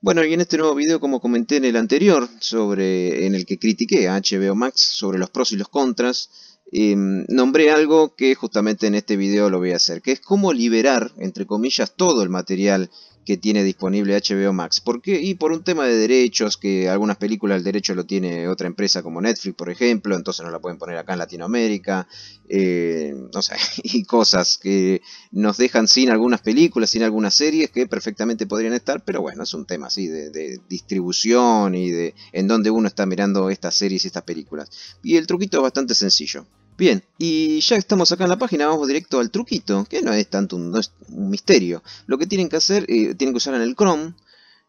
Bueno, y en este nuevo video, como comenté en el anterior, sobre en el que critiqué a HBO Max sobre los pros y los contras, em, nombré algo que justamente en este video lo voy a hacer, que es cómo liberar, entre comillas, todo el material que tiene disponible HBO Max. ¿Por qué? Y por un tema de derechos, que algunas películas el derecho lo tiene otra empresa como Netflix, por ejemplo, entonces no la pueden poner acá en Latinoamérica, eh, y cosas que nos dejan sin algunas películas, sin algunas series que perfectamente podrían estar, pero bueno, es un tema así de, de distribución y de en dónde uno está mirando estas series y estas películas. Y el truquito es bastante sencillo. Bien, y ya estamos acá en la página, vamos directo al truquito, que no es tanto un, misterio. Lo que tienen que hacer, eh, tienen que usar en el Chrome,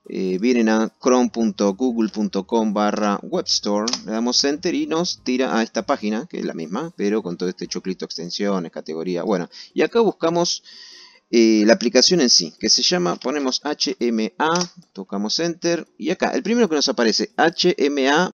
eh, vienen a chrome.google.com barra webstore, le damos enter y nos tira a esta página, que es la misma, pero con todo este choclito, extensiones, categoría, bueno. Y acá buscamos eh, la aplicación en sí, que se llama, ponemos HMA, tocamos enter, y acá, el primero que nos aparece, HMA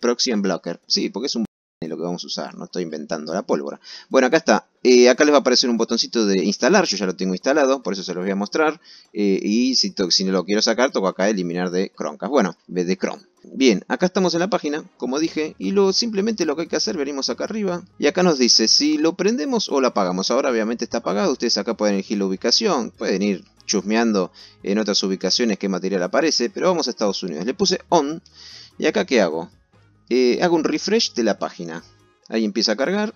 Proxy and Blocker, sí, porque es un lo que vamos a usar, no estoy inventando la pólvora. Bueno, acá está, eh, acá les va a aparecer un botoncito de instalar, yo ya lo tengo instalado, por eso se los voy a mostrar, eh, y si, no lo quiero sacar, toco acá eliminar de croncas, bueno, de Chrome. Bien, acá estamos en la página, como dije, y lo, simplemente lo que hay que hacer, venimos acá arriba, y acá nos dice si lo prendemos o lo apagamos. Ahora obviamente está apagado, ustedes acá pueden elegir la ubicación, pueden ir chusmeando en otras ubicaciones qué material aparece, pero vamos a Estados Unidos. Le puse on, y acá qué hago? Eh, hago un refresh de la página. Ahí empieza a cargar.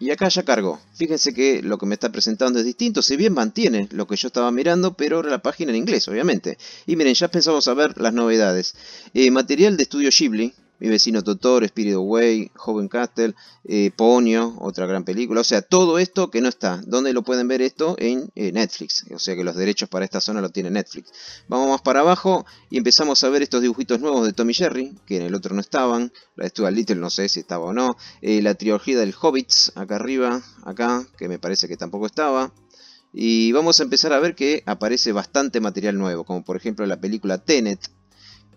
Y acá ya cargó. Fíjense que lo que me está presentando es distinto, si bien mantiene lo que yo estaba mirando, pero ahora la página en inglés, obviamente. Y miren, ya pensamos a ver las novedades. Eh, material de estudio Ghibli, mi vecino Totor, Spirit Away, Joven Castle, eh, Ponio, otra gran película. O sea, todo esto que no está. ¿Dónde lo pueden ver esto? En eh, Netflix. O sea que los derechos para esta zona lo tiene Netflix. Vamos más para abajo y empezamos a ver estos dibujitos nuevos de Tommy Jerry, que en el otro no estaban. La de Stuart Little no sé si estaba o no. Eh, la trilogía del Hobbits, acá arriba, acá, que me parece que tampoco estaba. Y vamos a empezar a ver que aparece bastante material nuevo, como por ejemplo la película Tenet,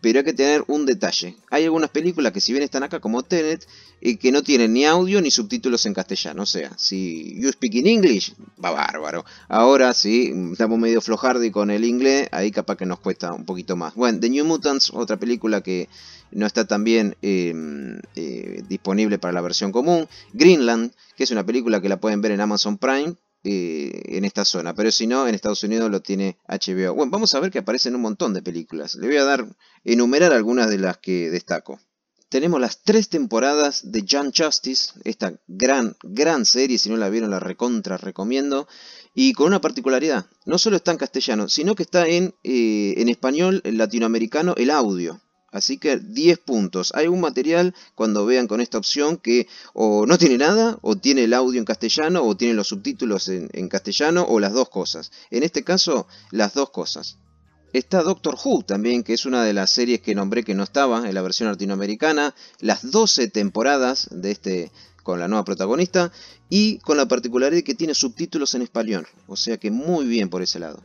pero hay que tener un detalle. Hay algunas películas que si bien están acá como Tenet, y que no tienen ni audio ni subtítulos en castellano. O sea, si you speak in English, va bárbaro. Ahora sí, estamos medio flojardi con el inglés, ahí capaz que nos cuesta un poquito más. Bueno, The New Mutants, otra película que no está tan bien em, eh, disponible para la versión común. Greenland, que es una película que la pueden ver en Amazon Prime, eh, en esta zona. Pero si no, en Estados Unidos lo tiene HBO. Bueno, vamos a ver que aparecen un montón de películas. Le voy a dar, enumerar algunas de las que destaco. Tenemos las tres temporadas de John Justice, esta gran, gran serie, si no la vieron la recontra recomiendo, y con una particularidad, no solo está en castellano, sino que está en, eh, en español latinoamericano el audio. Así que 10 puntos. Hay un material cuando vean con esta opción que o no tiene nada, o tiene el audio en castellano, o tiene los subtítulos en, castellano, o las dos cosas. En este caso, las dos cosas. Está Doctor Who también, que es una de las series que nombré que no estaba en la versión latinoamericana. Las 12 temporadas de este con la nueva protagonista y con la particularidad de que tiene subtítulos en español. O sea que muy bien por ese lado.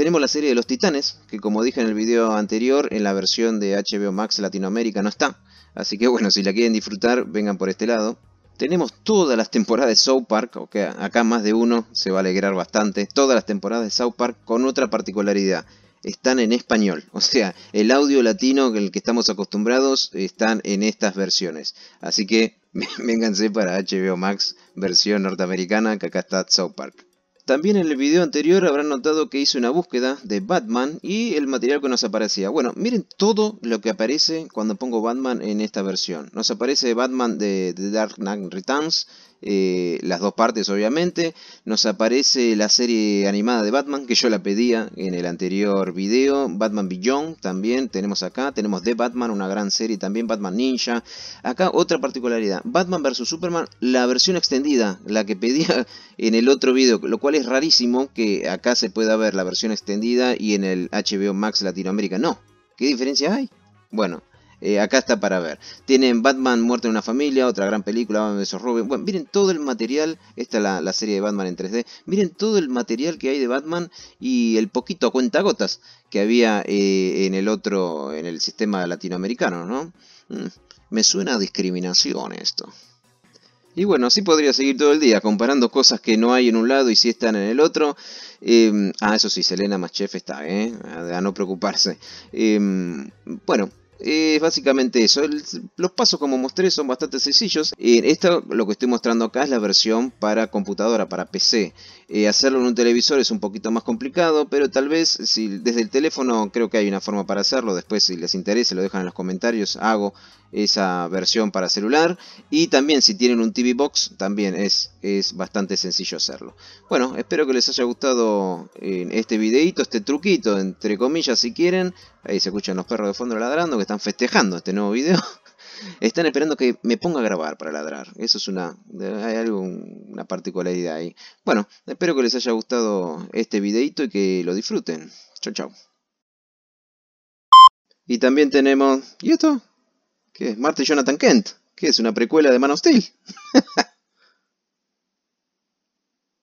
Tenemos la serie de los Titanes, que como dije en el video anterior, en la versión de HBO Max Latinoamérica no está. Así que bueno, si la quieren disfrutar, vengan por este lado. Tenemos todas las temporadas de South Park, o que acá más de uno se va a alegrar bastante. Todas las temporadas de South Park con otra particularidad. Están en español, o sea, el audio latino el que estamos acostumbrados están en estas versiones. Así que vénganse para HBO Max versión norteamericana, que acá está South Park. También en el video anterior habrán notado que hice una búsqueda de Batman y el material que nos aparecía. Bueno, miren todo lo que aparece cuando pongo Batman en esta versión. Nos aparece Batman de, Dark Knight Returns, eh, las dos partes obviamente. Nos aparece la serie animada de Batman que yo la pedía en el anterior video. Batman Beyond también tenemos acá. Tenemos The Batman, una gran serie también. Batman Ninja. Acá otra particularidad. Batman vs. Superman, la versión extendida, la que pedía en el otro video. Lo cual es es rarísimo que acá se pueda ver la versión extendida y en el HBO Max Latinoamérica no. ¿Qué diferencia hay? Bueno, eh, acá está para ver. Tienen Batman Muerte en una familia, otra gran película, de esos Robin. Bueno, miren todo el material. Esta la, serie de Batman en 3D. Miren todo el material que hay de Batman y el poquito cuenta gotas que había eh, en el otro, en el sistema latinoamericano, ¿no? Mm, me suena a discriminación esto. Y bueno, así podría seguir todo el día, comparando cosas que no hay en un lado y si están en el otro. Em, ah, eso sí, Selena Machef está, ¿eh? A, no preocuparse. Em, bueno, es eh, básicamente eso. los pasos como mostré son bastante sencillos. Eh, esto lo que estoy mostrando acá es la versión para computadora, para PC. Eh, hacerlo en un televisor es un poquito más complicado, pero tal vez si desde el teléfono creo que hay una forma para hacerlo. Después si les interesa lo dejan en los comentarios. Hago esa versión para celular y también si tienen un TV Box también es, es bastante sencillo hacerlo. Bueno, espero que les haya gustado eh, este videito, este truquito entre comillas si quieren Ahí se escuchan los perros de fondo ladrando que están festejando este nuevo video. Están esperando que me ponga a grabar para ladrar. Eso es una. Hay algo, una particularidad ahí. Bueno, espero que les haya gustado este videito y que lo disfruten. Chao chau. Y también tenemos. ¿Y esto? ¿Qué es? Marte Jonathan Kent. ¿Qué es? ¿Una precuela de Man of Steel?